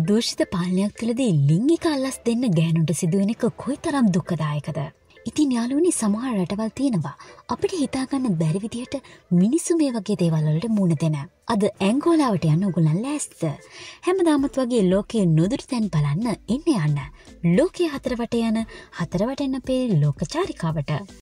දූෂිත පාලනයක් තුළදී ලිංගික අල්ලස් දෙන්න ගෑනුන්ට සිදුවෙන එක කොයි තරම් දුක්කදායකද. ඉතින් යාලුවනි සමහර රටවල් තියෙනවා අපිට හිතාගන්න බැරිවිදියට මිනිස්සු මේ වගේ දේවල්වලට මුණ දෙෙන. අද ඇංගෝලාවට යන්න උගුලන් ලෑස්ත. හැමදාමත් වගේ ලෝකයේ නොදුර තැන් බලන්න එන්න යන්න. ලෝකයේ හතරවට යන හතරවටන්න පේ ලෝකචාරිකාවට.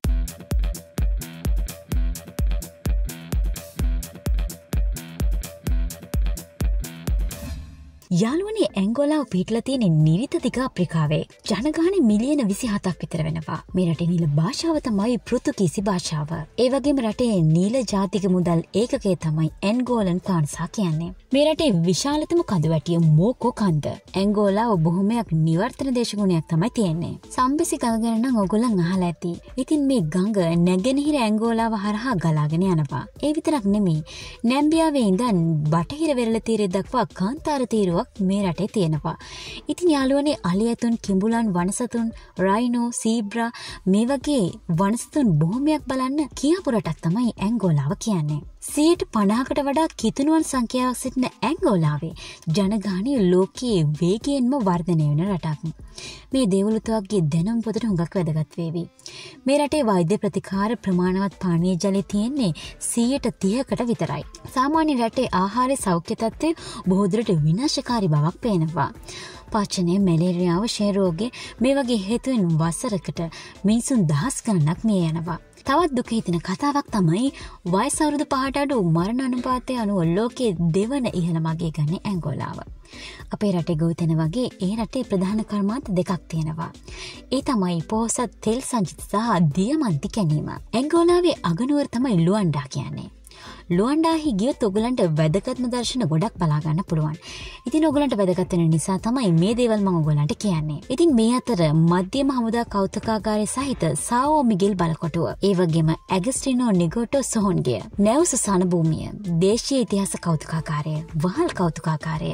යාළුවනේ ඇංගොලා පිටල තියෙන නිරිතදිග අප්‍රිකාවේ ජනගාන මිලියන විසි හතක් විතර වෙනවා මේ රට නිල භාෂාව තමයි පෘතුකිසි භාෂාව ඒවගේම රටේ නීල ජාතික මුදල් ඒකගේ තමයි ඇන්ගෝලන් කාන්සා කියන්නේ මේ රටේ විශාලතම කඳවැටිය මෝකෝ කන්ද ඇංගෝලා ඔබොහොමයක් නිවර්තන දේශගුණයක් තමයි තියෙන්නේ සම්බිසි ගඟගැනනම් ඔගොලන් අහල ඇති ඉතින් මේ ගඟ නැගෙනහිර ඇංගෝලාව හරහා ගලාගෙන යනවා ඒ විතරක් නෙමේ නැම්බියාවේ ඉඳන් බටහිර වෙරල තීරෙදක්වා කාන්තාර තීරුව ස්වභාවක් මේ රටේ තියෙනවා. ඉතින් යාළුවනේ අලිඇතුන් කිඹුලන් වනසතුන් රයිනෝ සීබ්‍රා මේ වගේ වනසතුන් බොහොමයක් බලන්න කියාපුරටක් තමයි ඇංගෝලාව කියන්නේ. සීට පනාකට වඩා කිතුනුවන් සංඛ්‍යාවක් සිටින ඇංගෝලාවේ ජනගානය ලෝකයේ වේගයෙන්ම වර්ධනය වෙන රටක්. මේ දෙවලුතුවක්ගේ දැනම් පොතට හොඟක් වැදගත්වේවි. මේ රටේ වෛද්‍ය ප්‍රතිකාර ප්‍රමාණවත් පානය ජලය තියෙන්නේ සීයට තියකට විතරයි. සාමාන්‍ය රටේ ආහාරය සෞඛ්‍යතත්වය බෝදුරට විනාශක ලාභකාරි බවක් පේනවා. පාචනය මැලේරියාව ශේරෝගේ මේ වගේ හේතුවෙන් වස්සරකට මිනිසුන් දහස් කරනක් මිය යනවා. තවත් දුක හිතන කතාවක් තමයි වයිසවරුදු පහට අඩු මරණ අනුපාතය අනුව ලෝකයේ දෙවන ඉහළ මගේ ගන්න ඇංගොලාව. අපේ රටේ ගෞතන වගේ ඒ රටේ ප්‍රධාන කර්මාන්ත දෙකක් තියෙනවා. ඒ තමයි පෝසත් තෙල් සංජිත සහ දියමන්ති කැනීම. ඇංගෝලාවේ අගනුවර තමයි ලුවන්ඩා කියන්නේ. ලුවන්ඩා හිගියොත් ඔගලන්ට වැදගත්ම දර්ශන ගොඩක් බලාගන්න පුළුවන් ඉතින් ඔගලන්ට වැදගත්වෙන නිසා තමයි මේ දේවල් මං ඔගොලන්ට කියන්නේ ඉතින් මේ අතර මධ්‍යම හමුදා කෞතකාගාරය සහිත සාවෝ මිගිල් බලකොටුව ඒවගේම ඇගස්ටිනෝ නිගෝටෝ සොහොන්ගේ නැව සසාන භූමිය දේශය ඉතිහාස කෞතුකාකාරය වහල් කෞතුකාකාරය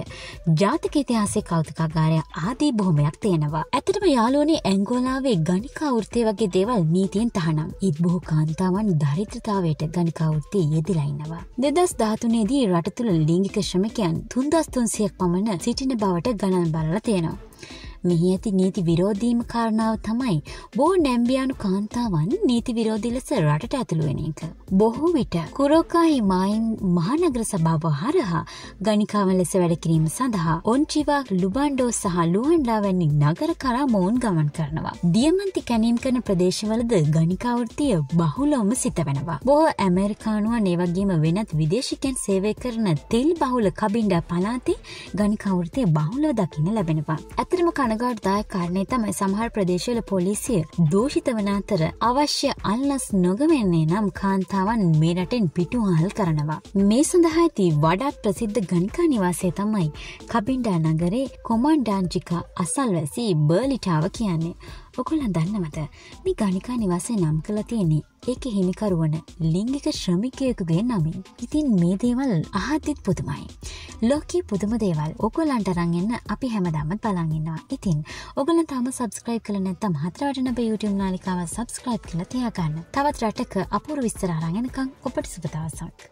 ජාතික ඉතිහාසේ කෞතුකාකාරය ආදී බොහොමයක් තියෙනවා ඇතටම යාලෝනේ ඇංගෝලාවේ ගනිකාවෘතය වගේ දේවල් නීතියෙන් තහනම් ඉත් බොහෝ කාන්තාවන් දරිත්‍රතාවයට ගනිකාවෘත්තය යෙදිලයින්න තියෙනවා. දෙදස් ධාතුනේදී රට තුළ ලිංගික ශ්‍රමකයන් තුන්දස්තුන්සියක් පමණ සිටින බවට ගණන් බලලා තියෙනවා. මෙහි ඇති නීති විරෝධීම කාරණාව තමයි බෝ නැම්බියානු කාන්තාවන් නීති විරෝධී ලෙස රටට ඇතුළුවෙන එක. බොහෝ විට කුරෝකාහි මයින් මහනගර සභාව හරහා ගනිකාම ලෙස වැඩකිරීම සඳහා ඔන්චිවා ලුබන්්ඩෝ සහ ලුවන්ඩා වැනි නගර කරා මෝන් ගමන් කරනවා. දියමන්ති කැනීම් කන ප්‍රදේශවලද ගනිකාවෘතිය බහුලොම සිතවෙනවා. බොහෝ ඇමරිකානුව නේවගේම වෙනත් විදේශිකෙන් සේවය කරන තෙල් බහුල කබින්ඩ පලාතේ ගනිකවෘතිය බහුලෝ දකින ලැබෙනවා. ඇතරම අනගාටදාය කාරණය තමයි සමහර ප්‍රදේශල පොලිසිය දෝෂිත වන අතර අවශ්‍ය අල්ලස් නොගවෙන්නේ නම් කාන්තාවන් මේ රටෙන් පිටුහල් කරනවා. මේ සඳහා ඇති වඩාත් ප්‍රසිද්ධ ගණකා නිවාසය තමයි කබින්ඩා නගරේ කොමන්්ඩාංචිකා අසල්වැසි බර්ලිටාව කියන්නේ. ඔකොල්ලා දන්නවත මේ ගනිකා නිවාසේ නම් කළ තියෙන්නේ ඒක හිමිකරුවන ලිංගික ශ්‍රමිකයකුගේ නමින් ඉතින් මේ දේවල් අහත්තිත් පුතුමයි. ලොකී පුදුම දේවල් ඔකොලන්ට රංගන්න අපි හැමදාමත් බලන්ගන්නවා ඉතින් ඔගල තම සබස්ක්‍රයිබ් කල නැත්තම් හතරවටන බ යුටම් නාලිකාව සබස්ක්‍රයිබ් කළ තියාගන්න තවත් රටක අපුරු විස්තරාරගෙනකං ඔපට සුපතාවසක්.